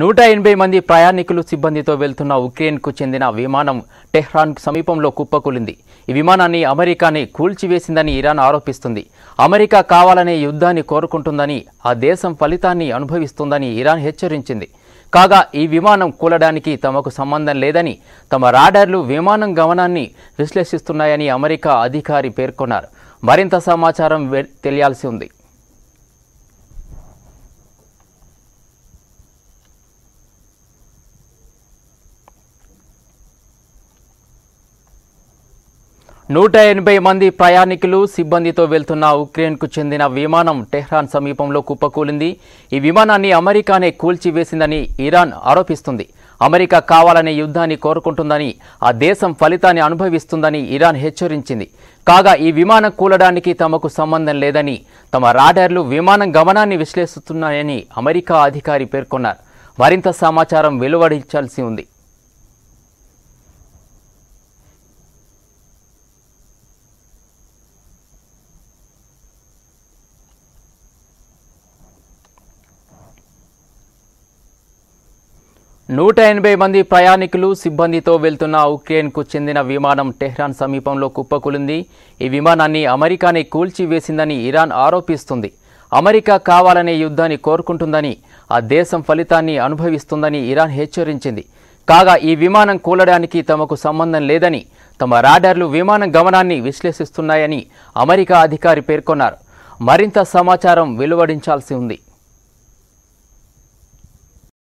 నూట ఎనభై మంది ప్రయాణికులు సిబ్బందితో వెళ్తున్న ఉక్రెయిన్కు చెందిన విమానం టెహ్రాన్ సమీపంలో కుప్పకూలింది ఈ విమానాన్ని అమెరికాని కూల్చివేసిందని ఇరాన్ ఆరోపిస్తుంది అమెరికా కావాలనే యుద్ధాన్ని కోరుకుంటుందని ఆ దేశం ఫలితాన్ని అనుభవిస్తుందని ఇరాన్ హెచ్చరించింది కాగా ఈ విమానం కూలడానికి తమకు సంబంధం లేదని తమ రాడర్లు విమానం గమనాన్ని విశ్లేషిస్తున్నాయని అమెరికా అధికారి పేర్కొన్నారు మరింత సమాచారం తెలియాల్సి ఉంది నూట ఎనభై మంది ప్రయాణికులు సిబ్బందితో వెళ్తున్న ఉక్రెయిన్కు చెందిన విమానం టెహ్రాన్ సమీపంలో కుప్పకూలింది ఈ విమానాన్ని అమెరికానే కూల్చివేసిందని ఇరాన్ ఆరోపిస్తుంది అమెరికా కావాలనే యుద్ధాన్ని కోరుకుంటుందని ఆ దేశం ఫలితాన్ని అనుభవిస్తుందని ఇరాన్ హెచ్చరించింది కాగా ఈ విమానం కూలడానికి తమకు సంబంధం లేదని తమ రాడార్లు విమానం గమనాన్ని విశ్లేషిస్తున్నాయని అమెరికా అధికారి పేర్కొన్నారు మరింత సమాచారం వెలువడించాల్సి ఉంది నూట ఎనభై మంది ప్రయాణికులు సిబ్బందితో వెళ్తున్న ఉక్రెయిన్కు చెందిన విమానం టెహ్రాన్ సమీపంలో కుప్పకూలింది ఈ విమానాన్ని అమెరికాని కూల్చివేసిందని ఇరాన్ ఆరోపిస్తుంది అమెరికా కావాలనే యుద్ధాన్ని కోరుకుంటుందని ఆ దేశం ఫలితాన్ని అనుభవిస్తుందని ఇరాన్ హెచ్చరించింది కాగా ఈ విమానం కూలడానికి తమకు సంబంధం లేదని తమ రాడర్లు విమానం గమనాన్ని విశ్లేషిస్తున్నాయని అమెరికా అధికారి పేర్కొన్నారు మరింత సమాచారం వెలువడించాల్సి ఉంది